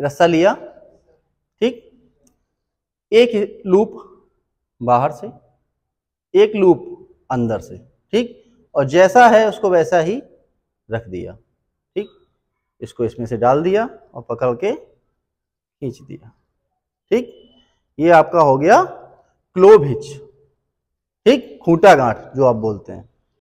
रस्सा लिया ठीक एक लूप बाहर से एक लूप अंदर से ठीक और जैसा है उसको वैसा ही रख दिया ठीक इसको इसमें से डाल दिया और पकड़ के खींच दिया ठीक ये आपका हो गया क्लोभिच हिच ठीक खूंटा गांठ जो आप बोलते हैं